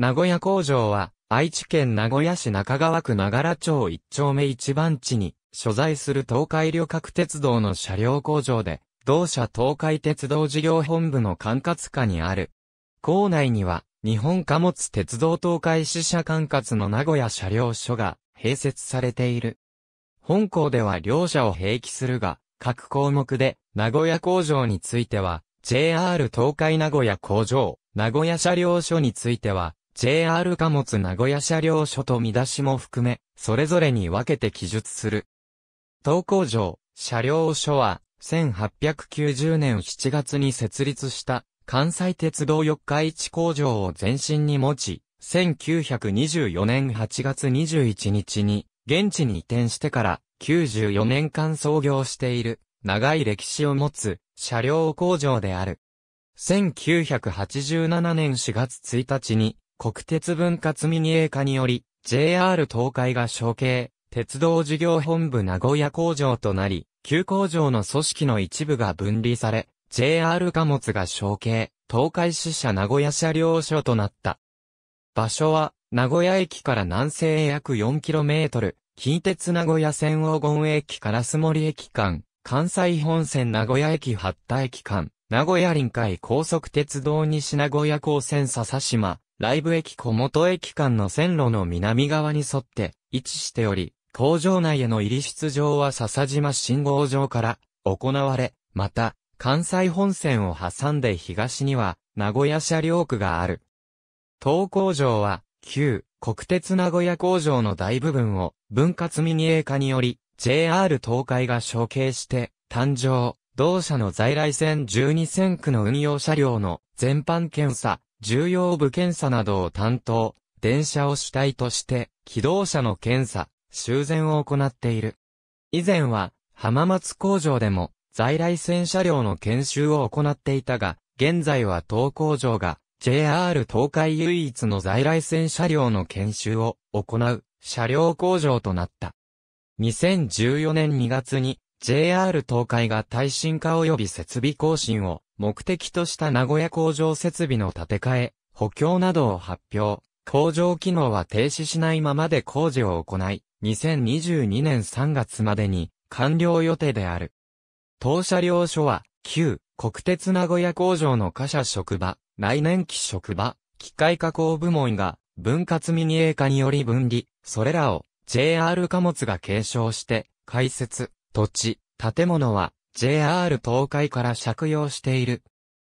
名古屋工場は、愛知県名古屋市中川区長良町一丁目一番地に、所在する東海旅客鉄道の車両工場で、同社東海鉄道事業本部の管轄下にある。校内には、日本貨物鉄道東海支社管轄の名古屋車両所が併設されている。本校では両社を併記するが、各項目で名古屋工場については、JR 東海名古屋工場、名古屋車両所については、JR 貨物名古屋車両所と見出しも含め、それぞれに分けて記述する。東工場、車両所は、1890年7月に設立した、関西鉄道四日市工場を前身に持ち、1924年8月21日に、現地に移転してから、94年間創業している、長い歴史を持つ、車両工場である。1987年4月1日に、国鉄分割民営化により、JR 東海が承継、鉄道事業本部名古屋工場となり、旧工場の組織の一部が分離され、JR 貨物が承継、東海支社名古屋車両所となった。場所は、名古屋駅から南西へ約 4km、近鉄名古屋線黄金駅から須森駅間、関西本線名古屋駅八田駅間、名古屋臨海高速鉄道西名古屋高線笹島、ライブ駅小本駅間の線路の南側に沿って位置しており、工場内への入り出場は笹島信号場から行われ、また、関西本線を挟んで東には、名古屋車両区がある。東工場は、旧国鉄名古屋工場の大部分を分割民営化により、JR 東海が承継して、誕生、同社の在来線12線区の運用車両の全般検査、重要部検査などを担当、電車を主体として、機動車の検査、修繕を行っている。以前は、浜松工場でも、在来線車両の研修を行っていたが、現在は東工場が、JR 東海唯一の在来線車両の研修を行う車両工場となった。2014年2月に JR 東海が耐震化及び設備更新を目的とした名古屋工場設備の建て替え、補強などを発表。工場機能は停止しないままで工事を行い、2022年3月までに完了予定である。当社領所は、旧国鉄名古屋工場の貨車職場、来年期職場、機械加工部門が分割民営化により分離、それらを JR 貨物が継承して、開設、土地、建物は JR 東海から借用している。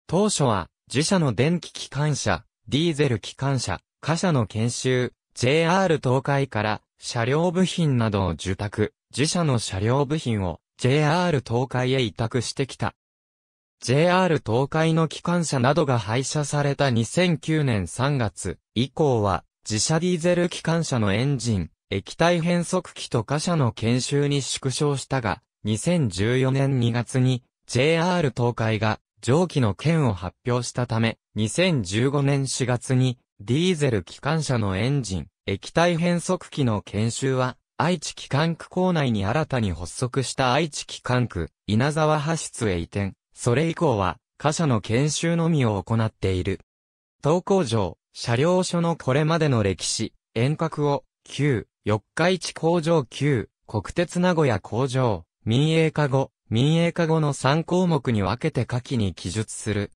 当初は、自社の電気機関車、ディーゼル機関車、貨車の研修、JR 東海から車両部品などを受託、自社の車両部品を JR 東海へ委託してきた。JR 東海の機関車などが廃車された2009年3月以降は、自社ディーゼル機関車のエンジン、液体変速機と貨車の研修に縮小したが、2014年2月に JR 東海が蒸気の件を発表したため、2015年4月にディーゼル機関車のエンジン、液体変速機の研修は、愛知機関区構内に新たに発足した愛知機関区、稲沢派室へ移転。それ以降は、貨車の研修のみを行っている。東工場、車両所のこれまでの歴史、遠隔を、旧、四日市工場旧、国鉄名古屋工場、民営化後、民営化後の3項目に分けて下記に記述する。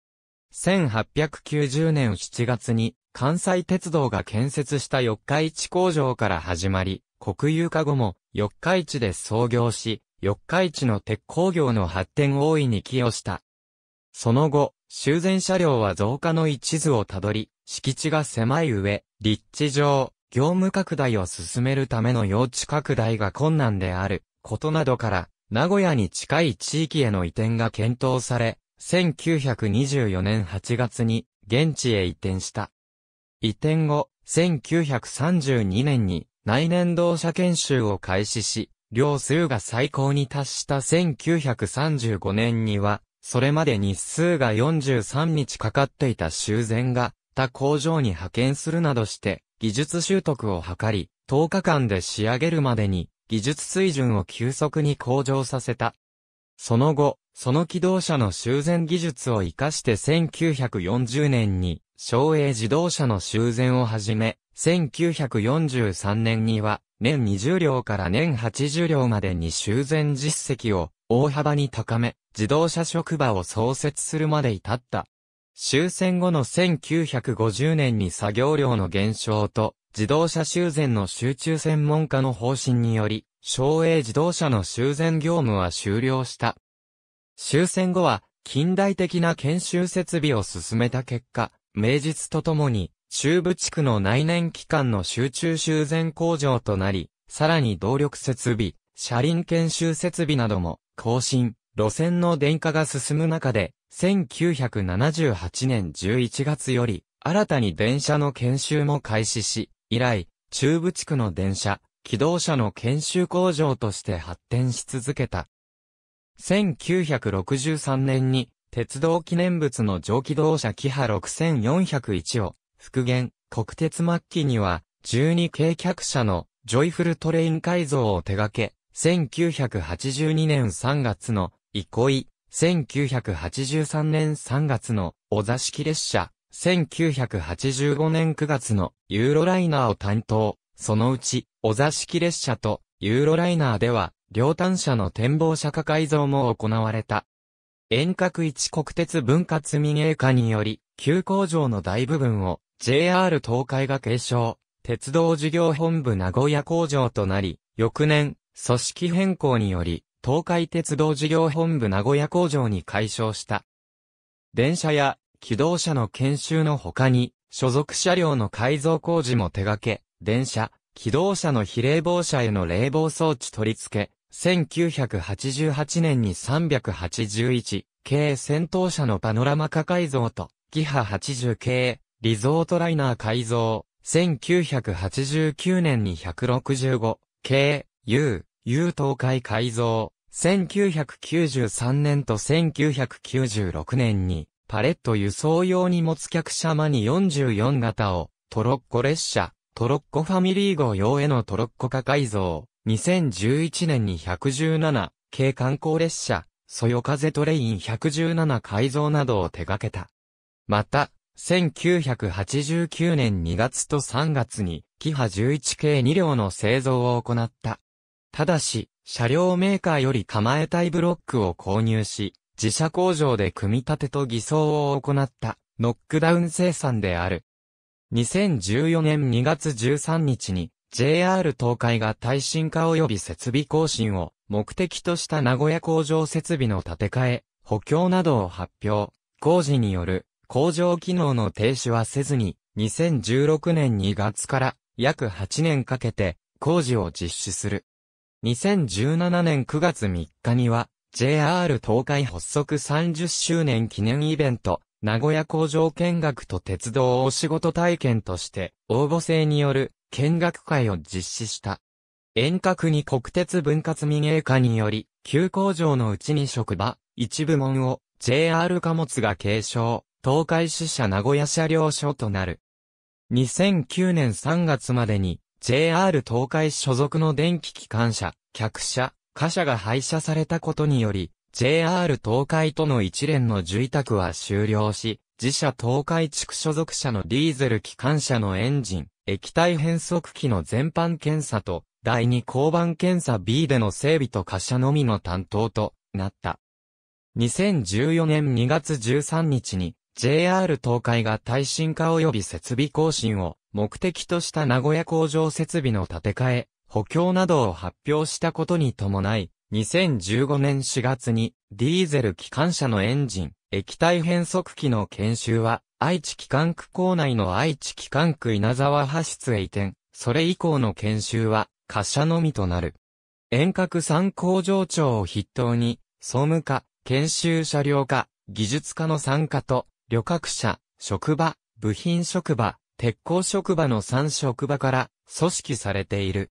1890年7月に関西鉄道が建設した四日市工場から始まり、国有化後も四日市で創業し、四日市の鉄工業の発展を大いに寄与した。その後、修繕車両は増加の一途をたどり、敷地が狭い上、立地上、業務拡大を進めるための用地拡大が困難である、ことなどから、名古屋に近い地域への移転が検討され、1924年8月に現地へ移転した。移転後、1932年に内燃動車研修を開始し、量数が最高に達した1935年には、それまで日数が43日かかっていた修繕が、他工場に派遣するなどして、技術習得を図り、10日間で仕上げるまでに、技術水準を急速に向上させた。その後、その機動車の修繕技術を活かして1940年に、省営自動車の修繕をはじめ、1943年には、年20両から年80両までに修繕実績を大幅に高め、自動車職場を創設するまで至った。終戦後の1950年に作業量の減少と自動車修繕の集中専門家の方針により、省営自動車の修繕業務は終了した。終戦後は、近代的な研修設備を進めた結果、名実とともに、中部地区の内燃機関の集中修繕工場となり、さらに動力設備、車輪研修設備なども、更新、路線の電化が進む中で、1978年11月より、新たに電車の研修も開始し、以来、中部地区の電車、機動車の研修工場として発展し続けた。1963年に、鉄道記念物の蒸気動車キハ6401を復元、国鉄末期には、12軽客車のジョイフルトレイン改造を手掛け、1982年3月の、憩い、1983年3月の、お座敷列車、1985年9月のユーロライナーを担当、そのうち、お座敷列車とユーロライナーでは、両端車の展望車化改造も行われた。遠隔一国鉄分割民営化により、旧工場の大部分を JR 東海が継承、鉄道事業本部名古屋工場となり、翌年、組織変更により、東海鉄道事業本部名古屋工場に改称した。電車や機動車の研修の他に、所属車両の改造工事も手掛け、電車、機動車の非冷房車への冷房装置取り付け、1988年に381系戦闘車のパノラマ化改造と、ギハ80系リゾートライナー改造、1989年に165系 U、U 東海改造、1993年と1996年にパレット輸送用荷物客車マニ44型を、トロッコ列車、トロッコファミリー号用へのトロッコ化改造、2011年に117、軽観光列車、そよ風トレイン117改造などを手掛けた。また、1989年2月と3月に、キハ11系2両の製造を行った。ただし、車両メーカーより構えたいブロックを購入し、自社工場で組み立てと偽装を行ったノックダウン生産である。2014年2月13日に JR 東海が耐震化及び設備更新を目的とした名古屋工場設備の建て替え、補強などを発表。工事による工場機能の停止はせずに2016年2月から約8年かけて工事を実施する。2017年9月3日には JR 東海発足30周年記念イベント、名古屋工場見学と鉄道お仕事体験として、応募制による見学会を実施した。遠隔に国鉄分割民営化により、旧工場のうちに職場、一部門を JR 貨物が継承、東海支社名古屋車両所となる。2009年3月までに JR 東海所属の電気機関車、客車、貨車が廃車されたことにより、JR 東海との一連の住宅は終了し、自社東海地区所属者のディーゼル機関車のエンジン、液体変速機の全般検査と、第二交番検査 B での整備と貨車のみの担当となった。2014年2月13日に、JR 東海が耐震化及び設備更新を目的とした名古屋工場設備の建て替え、補強などを発表したことに伴い、2015年4月に、ディーゼル機関車のエンジン、液体変速機の研修は、愛知機関区構内の愛知機関区稲沢派出へ移転、それ以降の研修は、貨車のみとなる。遠隔参考上長を筆頭に、総務課、研修車両課、技術課の参加と、旅客車、職場、部品職場、鉄鋼職場の3職場から組織されている。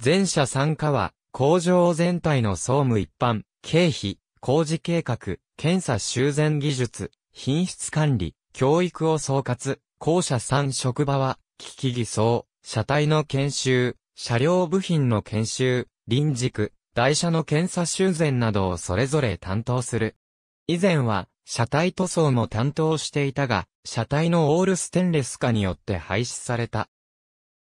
全社参加は、工場全体の総務一般、経費、工事計画、検査修繕技術、品質管理、教育を総括、校舎3職場は、機器偽装、車体の研修、車両部品の研修、臨軸、台車の検査修繕などをそれぞれ担当する。以前は、車体塗装も担当していたが、車体のオールステンレス化によって廃止された。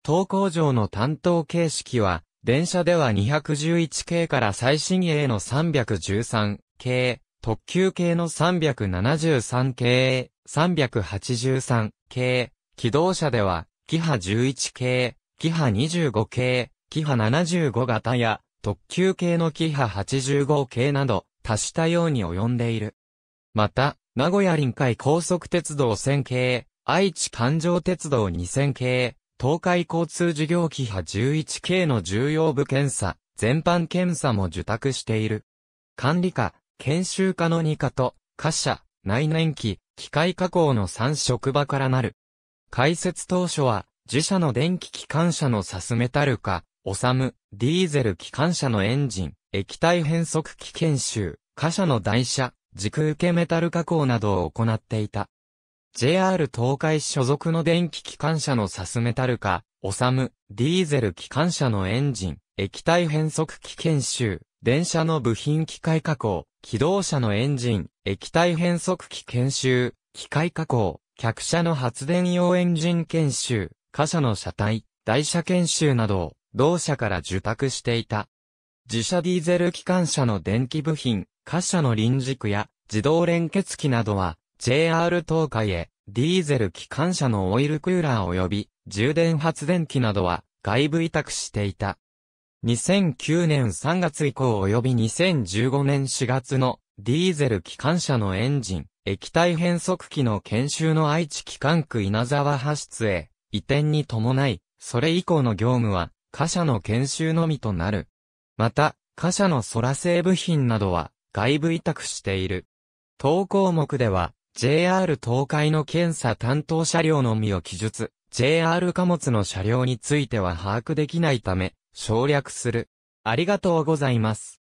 東工場の担当形式は、電車では211系から最新鋭の313系、特急系の373系、383系、機動車では、キハ11系、キハ25系、キハ75型や、特急系のキハ85系など、多種多様に及んでいる。また、名古屋臨海高速鉄道1000系、愛知環状鉄道2000系、東海交通事業規派 11K 系の重要部検査、全般検査も受託している。管理課、研修課の2課と、貨車、内燃機、機械加工の3職場からなる。開設当初は、自社の電気機関車のサスメタル化、オサム、ディーゼル機関車のエンジン、液体変速機研修、貨車の台車、軸受けメタル加工などを行っていた。JR 東海所属の電気機関車のサスメタル化、オサム、ディーゼル機関車のエンジン、液体変速機研修、電車の部品機械加工、機動車のエンジン、液体変速機研修、機械加工、客車の発電用エンジン研修、貨車の車体、台車研修などを、同社から受託していた。自社ディーゼル機関車の電気部品、貨車の輪軸や自動連結機などは、JR 東海へ、ディーゼル機関車のオイルクーラー及び、充電発電機などは、外部委託していた。2009年3月以降及び2015年4月の、ディーゼル機関車のエンジン、液体変速機の研修の愛知機関区稲沢派出へ、移転に伴い、それ以降の業務は、貨車の研修のみとなる。また、貨車の空製部品などは、外部委託している。当項目では、JR 東海の検査担当車両のみを記述、JR 貨物の車両については把握できないため、省略する。ありがとうございます。